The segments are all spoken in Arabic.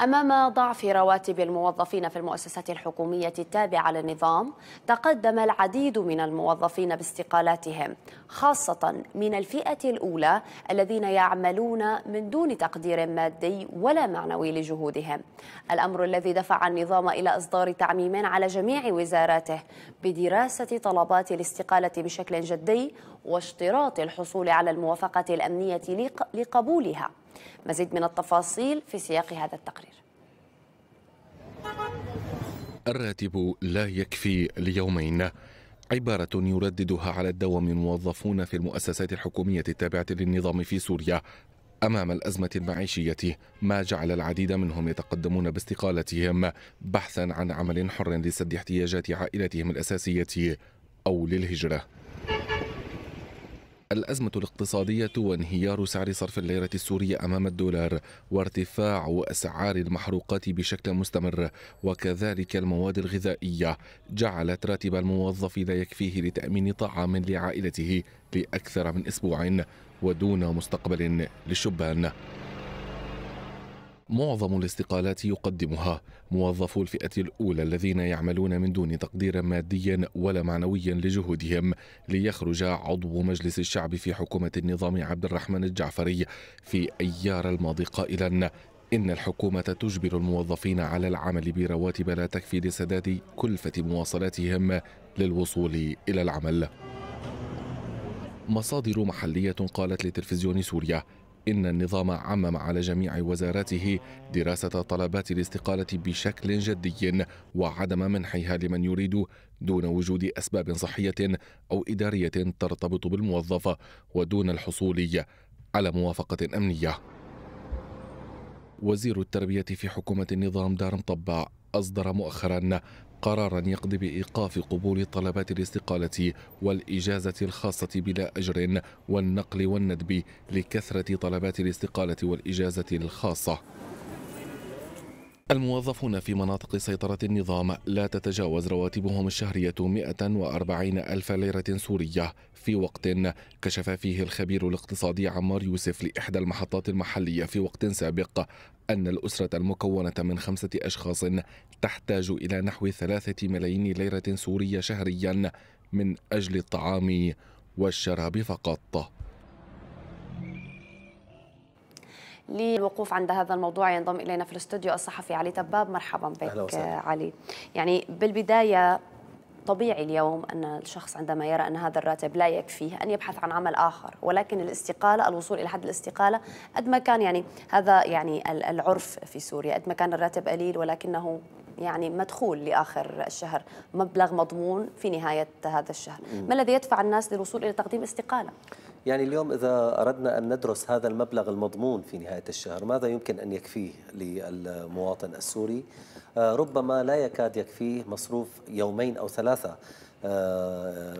أمام ضعف رواتب الموظفين في المؤسسات الحكومية التابعة للنظام تقدم العديد من الموظفين باستقالاتهم خاصة من الفئة الأولى الذين يعملون من دون تقدير مادي ولا معنوي لجهودهم الأمر الذي دفع النظام إلى إصدار تعميم على جميع وزاراته بدراسة طلبات الاستقالة بشكل جدي واشتراط الحصول على الموافقة الأمنية لقبولها مزيد من التفاصيل في سياق هذا التقرير الراتب لا يكفي ليومين عبارة يرددها على الدوام موظفون في المؤسسات الحكومية التابعة للنظام في سوريا أمام الأزمة المعيشية ما جعل العديد منهم يتقدمون باستقالتهم بحثا عن عمل حر لسد احتياجات عائلتهم الأساسية أو للهجرة الأزمة الاقتصادية وانهيار سعر صرف الليرة السورية أمام الدولار وارتفاع أسعار المحروقات بشكل مستمر وكذلك المواد الغذائية جعلت راتب الموظف لا يكفيه لتأمين طعام لعائلته لأكثر من أسبوع ودون مستقبل للشبان معظم الاستقالات يقدمها موظفو الفئة الأولى الذين يعملون من دون تقدير مادي ولا معنوي لجهودهم ليخرج عضو مجلس الشعب في حكومة النظام عبد الرحمن الجعفري في أيار الماضي قائلا إن الحكومة تجبر الموظفين على العمل برواتب لا تكفي لسداد كلفة مواصلاتهم للوصول إلى العمل مصادر محلية قالت لتلفزيون سوريا إن النظام عمم على جميع وزاراته دراسة طلبات الاستقالة بشكل جدي وعدم منحها لمن يريد دون وجود أسباب صحية أو إدارية ترتبط بالموظف ودون الحصول على موافقة أمنية وزير التربية في حكومة النظام دار مطبع أصدر مؤخرا قرارا يقضي بإيقاف قبول طلبات الاستقالة والإجازة الخاصة بلا أجر والنقل والندب لكثرة طلبات الاستقالة والإجازة الخاصة الموظفون في مناطق سيطرة النظام لا تتجاوز رواتبهم الشهرية 140 ألف ليرة سورية في وقت كشف فيه الخبير الاقتصادي عمار يوسف لإحدى المحطات المحلية في وقت سابق أن الأسرة المكونة من خمسة أشخاص تحتاج إلى نحو ثلاثة ملايين ليرة سورية شهريا من أجل الطعام والشراب فقط للوقوف عند هذا الموضوع ينضم الينا في الاستوديو الصحفي علي تباب مرحبا بك علي يعني بالبدايه طبيعي اليوم أن الشخص عندما يرى أن هذا الراتب لا يكفيه أن يبحث عن عمل آخر ولكن الاستقالة الوصول إلى حد الاستقالة قد ما كان يعني هذا يعني العرف في سوريا قد ما كان الراتب قليل ولكنه يعني مدخول لآخر الشهر مبلغ مضمون في نهاية هذا الشهر ما الذي يدفع الناس للوصول إلى تقديم استقالة؟ يعني اليوم إذا أردنا أن ندرس هذا المبلغ المضمون في نهاية الشهر ماذا يمكن أن يكفيه للمواطن السوري آه، ربما لا يكاد يكفيه مصروف يومين أو ثلاثة آه،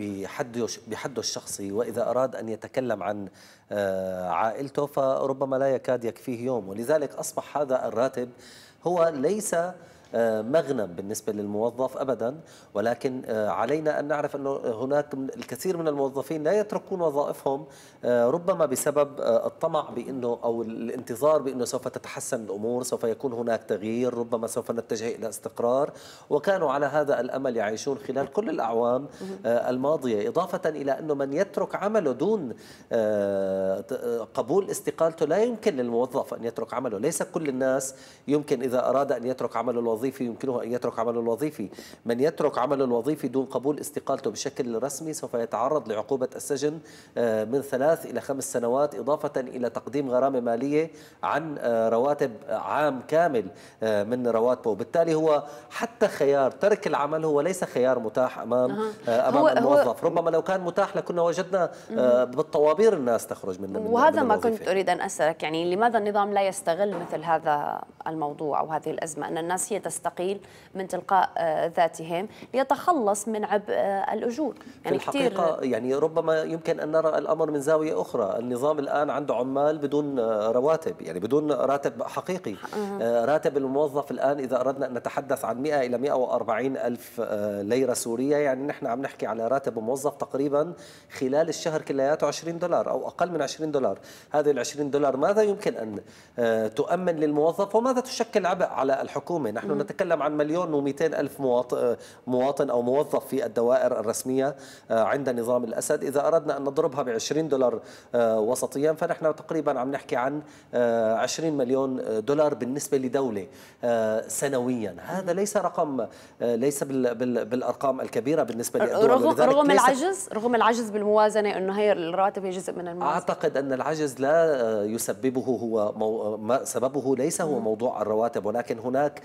بحده بحده الشخصي واذا اراد ان يتكلم عن آه، عائلته فربما لا يكاد يكفيه يوم ولذلك اصبح هذا الراتب هو ليس آه، مغنم بالنسبة للموظف أبدا ولكن آه، علينا أن نعرف أنه هناك الكثير من الموظفين لا يتركون وظائفهم آه، ربما بسبب الطمع بأنه أو الانتظار بأنه سوف تتحسن الأمور سوف يكون هناك تغيير ربما سوف نتجه إلى استقرار وكانوا على هذا الأمل يعيشون خلال كل الأعوام الماضية إضافة إلى أنه من يترك عمله دون قبول استقالته لا يمكن للموظف أن يترك عمله ليس كل الناس يمكن إذا أراد أن يترك عمله الوظيفي الوظيفي يمكنه أن يترك عمله الوظيفي من يترك عمله الوظيفي دون قبول استقالته بشكل رسمي سوف يتعرض لعقوبة السجن آه، من ثلاث إلى خمس سنوات إضافة إلى تقديم غرامة مالية عن آه، رواتب عام كامل آه، من رواتبه بالتالي هو حتى خيار ترك العمل هو ليس خيار متاح أمام, أمام هو الموظف هو ربما لو كان متاح لكنا وجدنا بالطوابير الناس تخرج من وهذا من ما كنت أريد أن أسألك يعني لماذا النظام لا يستغل مثل هذا الموضوع أو هذه الأزمة أن الناس هي تستقيل من تلقاء آه، ذاتهم ليتخلص من عبء آه، الأجور يعني في الحقيقة كتير يعني ربما يمكن أن نرى الأمر من زاوية أخرى النظام الآن عنده عمال بدون آه، رواتب يعني بدون راتب حقيقي راتب الموظف الآن إذا أردنا أن نتحدث عن 100 إلى 140 ألف ليرة سورية يعني نحن عم نحكي على راتب موظف تقريبا خلال الشهر كلياته 20 دولار أو أقل من 20 دولار هذه ال 20 دولار ماذا يمكن أن تؤمن للموظف وماذا تشكل عبء على الحكومة نحن نتكلم عن مليون و200 ألف مواطن أو موظف في الدوائر الرسمية آه، عند نظام الأسد إذا أردنا أن نضربها ب 20 دولار آه، وسطيا فنحن تقريبا عم نحكي عن 20 آه، مليون دولار بالنسبة لدولة سنويا هذا ليس رقم ليس بالأرقام الكبيرة بالنسبة للدول رغم, رغم العجز رغم العجز بالموازنة أنه هي الراتب هي جزء من الموازنة أعتقد أن العجز لا يسببه هو مو... سببه ليس هو نعم. موضوع الرواتب ولكن هناك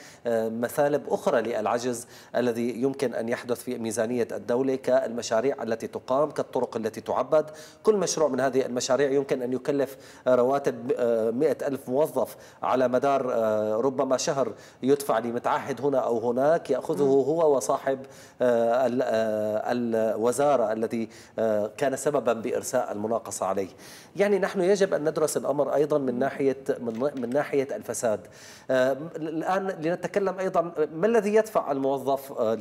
مثالب أخرى للعجز الذي يمكن أن يحدث في ميزانية الدولة كالمشاريع التي تقام كالطرق التي تعبد كل مشروع من هذه المشاريع يمكن أن يكلف رواتب آه، مئة ألف موظف على مدار آه، ربما شهر يدفع لمتعهد هنا أو هناك يأخذه هو وصاحب آه، الوزارة الذي كان سببا بإرساء المناقصة عليه يعني نحن يجب أن ندرس الأمر أيضا من ناحية من ناحية الفساد الآن لنتكلم نتكلم أيضا ما الذي يدفع الموظف آه،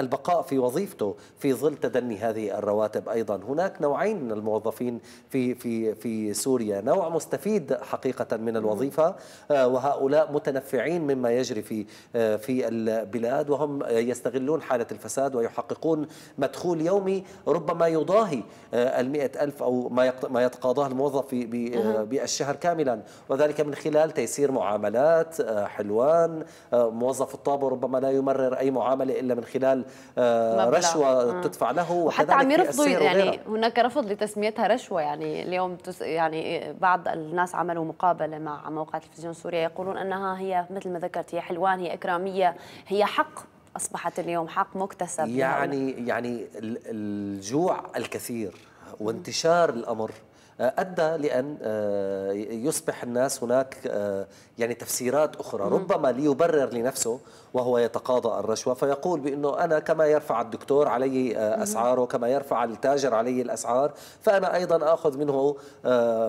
للبقاء في وظيفته في ظل تدني هذه الرواتب أيضا هناك نوعين من الموظفين في في في سوريا نوع مستفيد حقيقة من الوظيفة آه، وهؤلاء متنفعين مما يجري في آه، في البلاد وهم يستغلون حالة الفساد ويحققون مدخول يومي ربما يضاهي ال ألف أو ما يتقاضاه الموظف بالشهر كاملا وذلك من خلال تيسير معاملات حلوان موظف الطابة ربما لا يمرر أي معاملة إلا من خلال آه، رشوة تدفع له وحتى عم يرفضوا يعني هناك رفض لتسميتها رشوة يعني اليوم يعني بعض الناس عملوا مقابلة مع موقع تلفزيون سوريا يقولون أنها هي مثل ما ذكرت هي حلوان هي إكرامية هي حق أصبحت اليوم حق مكتسب يعني يعني الجوع الكثير وانتشار الأمر آه، ادى لان آه، يصبح الناس هناك آه، يعني تفسيرات اخرى ربما ليبرر لنفسه وهو يتقاضى الرشوه فيقول بانه انا كما يرفع الدكتور علي اسعاره كما يرفع التاجر علي الاسعار فانا ايضا اخذ منه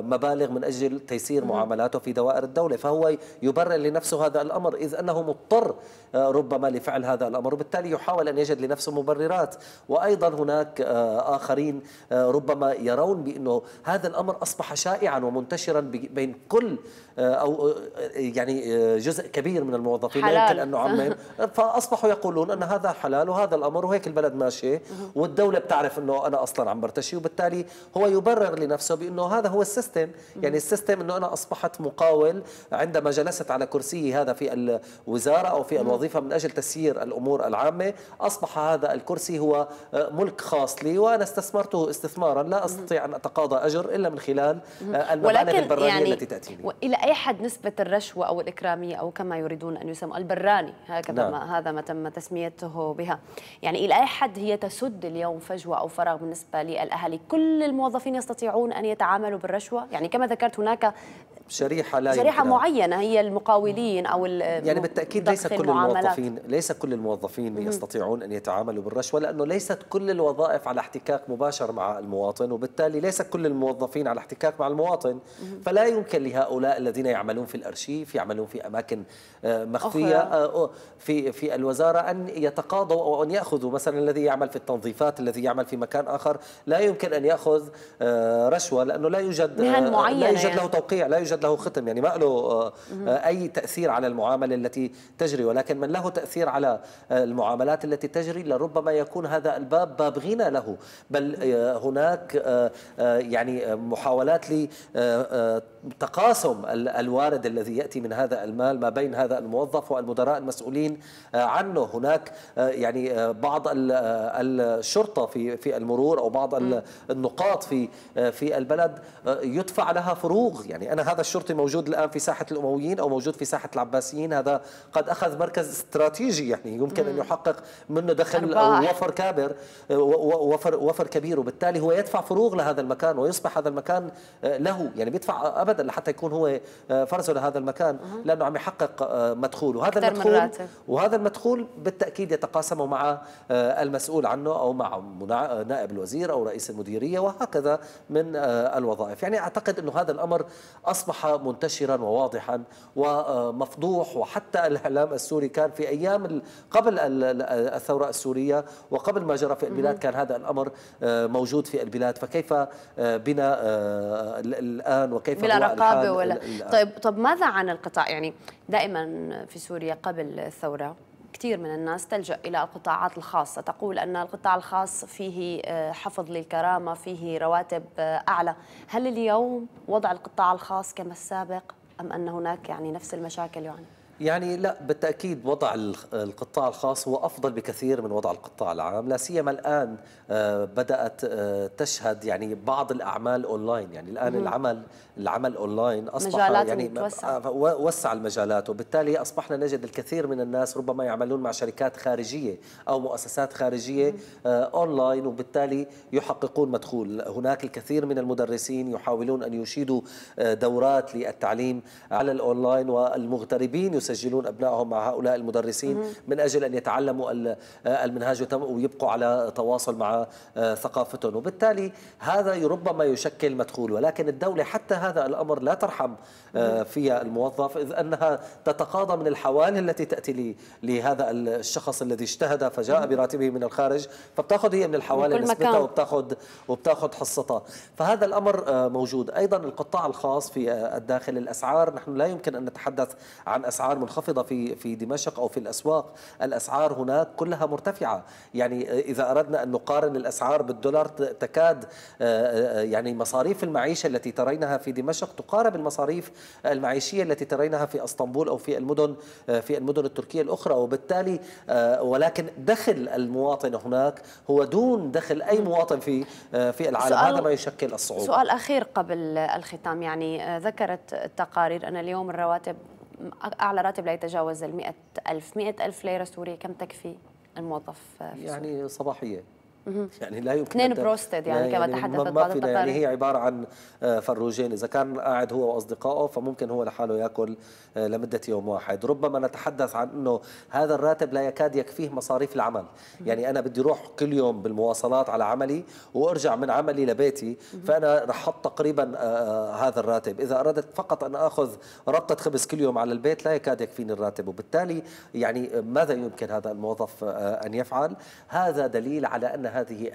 مبالغ من اجل تيسير معاملاته في دوائر الدوله فهو يبرر لنفسه هذا الامر اذ انه مضطر ربما لفعل هذا الامر وبالتالي يحاول ان يجد لنفسه مبررات وايضا هناك اخرين ربما يرون بانه هذا الأمر الأمر أصبح شائعا ومنتشرا بين كل آه، او آه، يعني آه، جزء كبير من الموظفين لا يمكن ان نعمم فاصبحوا يقولون ان هذا حلال وهذا الامر وهيك البلد ماشيه والدوله بتعرف انه انا اصلا عم برتشي وبالتالي هو يبرر لنفسه بانه هذا هو السيستم يعني السيستم انه انا اصبحت مقاول عندما جلست على كرسي هذا في الوزاره او في الوظيفه من اجل تسيير الامور العامه اصبح هذا الكرسي هو ملك خاص لي وانا استثمرته استثمارا لا استطيع ان اتقاضى اجر الا من خلال المبالغ البرانيه يعني التي تاتيني الى أيحد نسبة الرشوة أو الإكرامية أو كما يريدون أن يسموا البراني هكذا نعم. ما هذا ما تم تسميته بها يعني إلى أي حد هي تسد اليوم فجوة أو فراغ بالنسبة للأهالي كل الموظفين يستطيعون أن يتعاملوا بالرشوة يعني كما ذكرت هناك شريحه لا شريحه يمكنها. معينه هي المقاولين او يعني بالتاكيد ليس كل الموظفين ليس كل الموظفين مم. يستطيعون ان يتعاملوا بالرشوه لانه ليست كل الوظائف على احتكاك مباشر مع المواطن وبالتالي ليس كل الموظفين على احتكاك مع المواطن مم. فلا يمكن لهؤلاء الذين يعملون في الارشيف يعملون في اماكن آه، مخفيه أخرى. آه، في في الوزاره ان يتقاضوا او ان ياخذوا مثلا الذي يعمل في التنظيفات الذي يعمل في مكان اخر لا يمكن ان ياخذ آه، رشوه لانه لا يوجد مهن معينه لا يوجد له يعني. توقيع لا يوجد يوجد له ختم يعني ما له آه، آه، أي تأثير على المعاملة التي تجري ولكن من له تأثير على آه، المعاملات التي تجري لربما يكون هذا الباب باب غنى له بل هناك يعني محاولات لتقاسم الوارد الذي يأتي من هذا المال ما بين هذا الموظف والمدراء المسؤولين عنه هناك يعني بعض الشرطة في في المرور أو بعض النقاط في في البلد يدفع لها فروغ يعني أنا هذا الشرطي موجود الآن في ساحة الأمويين أو موجود في ساحة العباسيين هذا قد أخذ مركز استراتيجي يعني يمكن مم. أن يحقق منه دخل أرباح. أو وفر كابر وفر, وفر كبير وبالتالي هو يدفع فروغ لهذا المكان ويصبح هذا المكان آه، له يعني بيدفع أبدا لحتى يكون هو آه، فرزه لهذا المكان مم. لأنه عم يحقق آه، مدخول وهذا المدخول وهذا المدخول بالتأكيد يتقاسمه مع المسؤول عنه أو مع نائب الوزير أو رئيس المديرية وهكذا من الوظائف يعني أعتقد أنه هذا الأمر أصبح أصبح منتشرا وواضحا ومفضوح وحتى الإعلام السوري كان في أيام قبل الثورة السورية وقبل ما جرى في البلاد كان هذا الأمر موجود في البلاد فكيف بنا الآن وكيف بلا رقابة ولا طيب طب ماذا عن القطاع يعني دائما في سوريا قبل الثورة كثير من الناس تلجأ إلى القطاعات الخاصة تقول أن القطاع الخاص فيه آه، حفظ للكرامة فيه رواتب آه، أعلى هل اليوم وضع القطاع الخاص كما السابق أم أن هناك يعني نفس المشاكل يعني؟ يعني لا بالتاكيد وضع القطاع الخاص هو افضل بكثير من وضع القطاع العام لا سيما الان آه، بدات آه، تشهد يعني بعض الاعمال اونلاين يعني الان مم. العمل العمل اونلاين اصبح مجالات يعني متوسع. آه، وسع المجالات وبالتالي اصبحنا نجد الكثير من الناس ربما يعملون مع شركات خارجيه او مؤسسات خارجيه اونلاين وبالتالي يحققون مدخول هناك الكثير من المدرسين يحاولون ان يشيدوا دورات للتعليم على الاونلاين والمغتربين يسجلون أبنائهم مع هؤلاء المدرسين من أجل أن يتعلموا المنهاج ويبقوا على تواصل مع آه، ثقافتهم وبالتالي هذا ربما يشكل مدخول ولكن الدولة حتى هذا الأمر لا ترحم آه، فيها الموظف إذ أنها تتقاضى من الحوالي التي تأتي لهذا الشخص الذي اجتهد فجاء براتبه من الخارج فبتاخذ هي من الحوالي نسبتها وبتاخذ وبتاخذ حصتها فهذا الأمر آه، موجود أيضا القطاع الخاص في الداخل الأسعار نحن لا يمكن أن نتحدث عن أسعار منخفضه في في دمشق او في الاسواق، الاسعار هناك كلها مرتفعه، يعني اذا اردنا ان نقارن الاسعار بالدولار تكاد آه، آه، يعني مصاريف المعيشه التي ترينها في دمشق تقارب المصاريف المعيشيه التي ترينها في اسطنبول او في المدن آه، في المدن التركيه الاخرى، وبالتالي ولكن دخل المواطن هناك هو دون دخل اي مواطن في في العالم، هذا ما يشكل الصعوبه. سؤال اخير قبل الختام يعني ذكرت التقارير ان اليوم الرواتب اعلى راتب لا يتجاوز ال 100000 100000 ليره سوريه كم تكفي الموظف في يعني صباحيه يعني لا يمكن اثنين بروستد يعني كما تحدثت بعض التقارير يعني, يعني هي عباره عن آه، فروجين اذا كان قاعد هو واصدقائه فممكن هو لحاله ياكل آه، لمده يوم واحد ربما نتحدث عن انه هذا الراتب لا يكاد يكفيه مصاريف العمل يعني انا بدي اروح كل يوم بالمواصلات على عملي وارجع من عملي لبيتي فانا رح احط تقريبا آه، هذا الراتب اذا اردت فقط ان اخذ ربطه خبز كل يوم على البيت لا يكاد يكفيني الراتب وبالتالي يعني ماذا يمكن هذا الموظف ان يفعل هذا دليل على ان هذه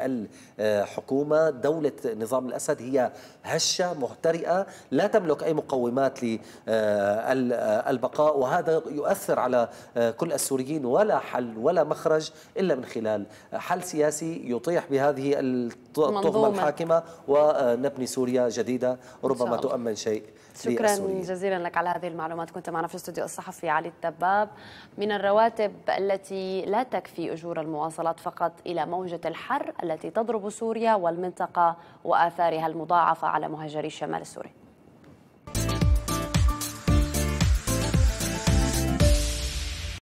الحكومة دولة نظام الأسد هي هشة مهترئة لا تملك أي مقومات للبقاء وهذا يؤثر على كل السوريين ولا حل ولا مخرج إلا من خلال حل سياسي يطيح بهذه الطغمة الحاكمة ونبني سوريا جديدة ربما تؤمن شيء شكرا جزيلا لك على هذه المعلومات كنت معنا في استوديو الصحفي علي الدباب من الرواتب التي لا تكفي أجور المواصلات فقط إلى موجة الحر التي تضرب سوريا والمنطقة وآثارها المضاعفة على مهاجري الشمال السوري